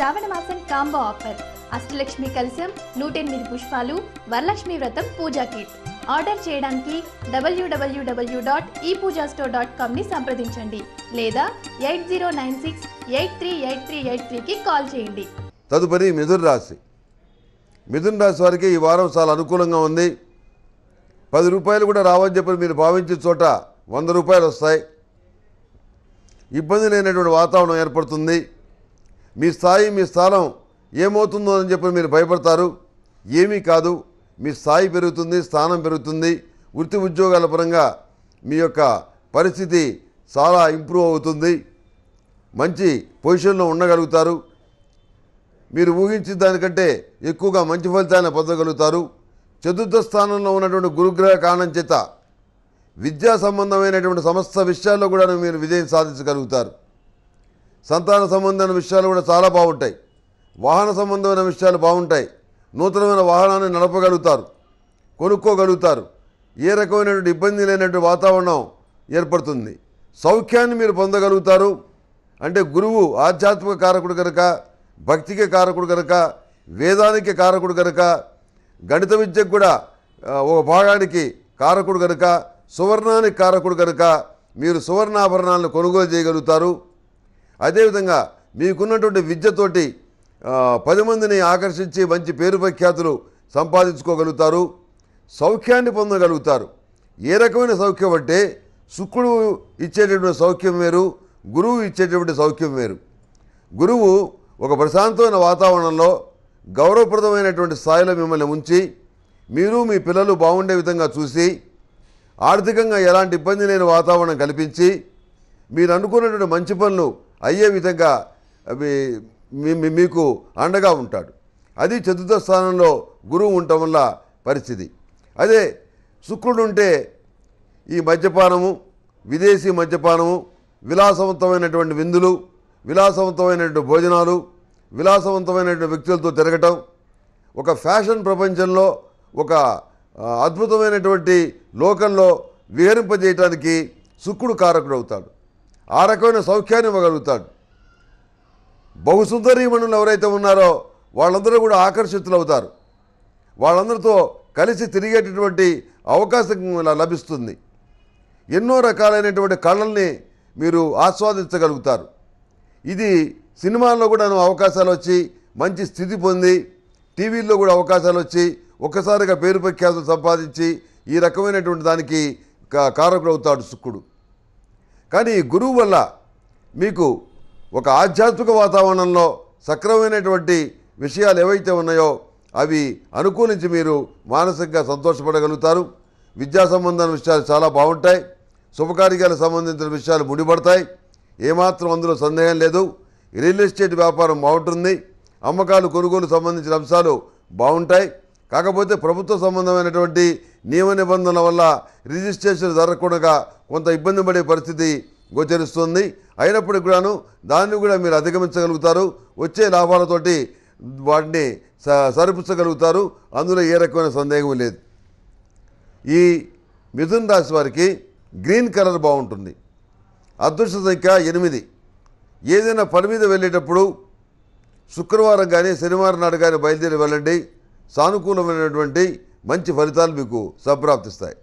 శ్రావణ మాసం combo offer Ashtalakshmi కలశం నూట ఎనిమిది పుష్పాలు వరలక్ష్మి వ్రతం పూజా కిట్ ఆర్డర్ చేయడానికి డబ్ల్యూడబ్ల్యూడబ్ల్యూ డాట్ ఈ పూజా స్టోర్ డాట్ కామ్ని సంప్రదించండి లేదా eight zero nine six eight three eight three eight త్రీకి కాల్ చేయండి తదుపరి మిథున్ రాశి మిథున్ రాశి వారికి ఈ వారం చాలా అనుకూలంగా ఉంది పది రూపాయలు కూడా రావని చెప్పి మీరు భావించిన చోట వంద రూపాయలు వస్తాయి ఇబ్బంది లేనటువంటి వాతావరణం ఏర్పడుతుంది మీ స్థాయి మీ స్థానం ఏమవుతుందో అని చెప్పి మీరు భయపడతారు ఏమీ కాదు మీ స్థాయి పెరుగుతుంది స్థానం పెరుగుతుంది వృత్తి ఉద్యోగాల పరంగా మీ యొక్క పరిస్థితి చాలా ఇంప్రూవ్ అవుతుంది మంచి పొజిషన్లో ఉండగలుగుతారు మీరు ఊహించిన దానికంటే ఎక్కువగా మంచి ఫలితాన్ని పొందగలుగుతారు చతుర్థ స్థానంలో ఉన్నటువంటి గురుగ్రహ కారణం చేత విద్యా సంబంధమైనటువంటి సమస్త విషయాల్లో కూడా మీరు విజయం సాధించగలుగుతారు సంతాన సంబంధమైన విషయాలు కూడా చాలా బాగుంటాయి వాహన సంబంధమైన విషయాలు బాగుంటాయి నూతనమైన వాహనాన్ని నడపగలుగుతారు కొనుక్కోగలుగుతారు ఏ రకమైనటువంటి ఇబ్బంది లేనటువంటి వాతావరణం ఏర్పడుతుంది సౌఖ్యాన్ని మీరు పొందగలుగుతారు అంటే గురువు ఆధ్యాత్మిక కారకుడు కనుక భక్తికి కారకుడు కనుక వేదానికి కారకుడు కనుక గణిత విద్యకు కూడా ఒక భాగానికి కారకుడు కనుక సువర్ణానికి కారకుడు కనుక మీరు సువర్ణాభరణాలను కొనుగోలు చేయగలుగుతారు అదేవిధంగా మీకున్నటువంటి విద్యతోటి పది మందిని ఆకర్షించి మంచి పేరు ప్రఖ్యాతులు సంపాదించుకోగలుగుతారు సౌఖ్యాన్ని పొందగలుగుతారు ఏ రకమైన సౌఖ్యం అంటే శుక్రుడు ఇచ్చేటటువంటి సౌఖ్యం వేరు గురువు ఇచ్చేటటువంటి సౌఖ్యం వేరు గురువు ఒక ప్రశాంతమైన వాతావరణంలో గౌరవప్రదమైనటువంటి స్థాయిలో మిమ్మల్ని ఉంచి మీరు మీ పిల్లలు బాగుండే విధంగా చూసి ఆర్థికంగా ఎలాంటి ఇబ్బంది లేని వాతావరణం కల్పించి మీరు అనుకున్నటువంటి మంచి పనులు అయ్యే విధంగా మీకు అండగా ఉంటాడు అది చతుర్థ స్థానంలో గురువు ఉండటం వల్ల పరిస్థితి అదే శుక్రుడు ఉంటే ఈ మద్యపానము విదేశీ మద్యపానము విలాసవంతమైనటువంటి విందులు విలాసవంతమైనటువంటి భోజనాలు విలాసవంతమైనటువంటి వ్యక్తులతో తిరగటం ఒక ఫ్యాషన్ ప్రపంచంలో ఒక అద్భుతమైనటువంటి లోకంలో విహరింపజేయటానికి శుక్రుడు కారకుడు అవుతాడు ఆ రకమైన సౌఖ్యాన్ని ఇవ్వగలుగుతాడు బహుసుందరీమణులు ఎవరైతే ఉన్నారో వాళ్ళందరూ కూడా ఆకర్షితులు అవుతారు వాళ్ళందరితో కలిసి తిరిగేటటువంటి అవకాశం లభిస్తుంది ఎన్నో రకాలైనటువంటి కళల్ని మీరు ఆస్వాదించగలుగుతారు ఇది సినిమాల్లో కూడా అవకాశాలు వచ్చి మంచి స్థితి పొంది టీవీల్లో కూడా అవకాశాలు వచ్చి ఒక్కసారిగా పేరు ప్రఖ్యాతులు సంపాదించి ఈ రకమైనటువంటి దానికి కారకుడు అవుతాడు శుక్కుడు కానీ ఈ గురువు వల్ల మీకు ఒక ఆధ్యాత్మిక వాతావరణంలో సక్రమైనటువంటి విషయాలు ఏవైతే ఉన్నాయో అవి అనుకూలించి మీరు మానసికంగా సంతోషపడగలుగుతారు విద్యా సంబంధమైన విషయాలు చాలా బాగుంటాయి శుభకార్యాలకు సంబంధించిన విషయాలు ముడిపడతాయి ఏమాత్రం అందులో సందేహం లేదు రియల్ ఎస్టేట్ వ్యాపారం బాగుంటుంది అమ్మకాలు కొనుగోలు సంబంధించిన అంశాలు బాగుంటాయి కాకపోతే ప్రభుత్వ సంబంధమైనటువంటి నియమ నిబంధనల వల్ల రిజిస్ట్రేషన్ జరగకుండా కొంత ఇబ్బంది పడే పరిస్థితి గోచరిస్తుంది అయినప్పటికి కూడాను దాన్ని కూడా మీరు అధిగమించగలుగుతారు వచ్చే లాభాలతోటి వాటిని సరిపించగలుగుతారు అందులో ఏ రకమైన సందేహం లేదు ఈ మిథున్ రాశి వారికి గ్రీన్ కలర్ బాగుంటుంది అదృష్ట సంఖ్య ఎనిమిది ఏదైనా పని మీద వెళ్ళేటప్పుడు శుక్రవారం కానీ శనివారం నాడు కానీ బయలుదేరి వెళ్ళండి సానుకూలమైనటువంటి మంచి ఫలితాలు మీకు సంప్రాప్తిస్తాయి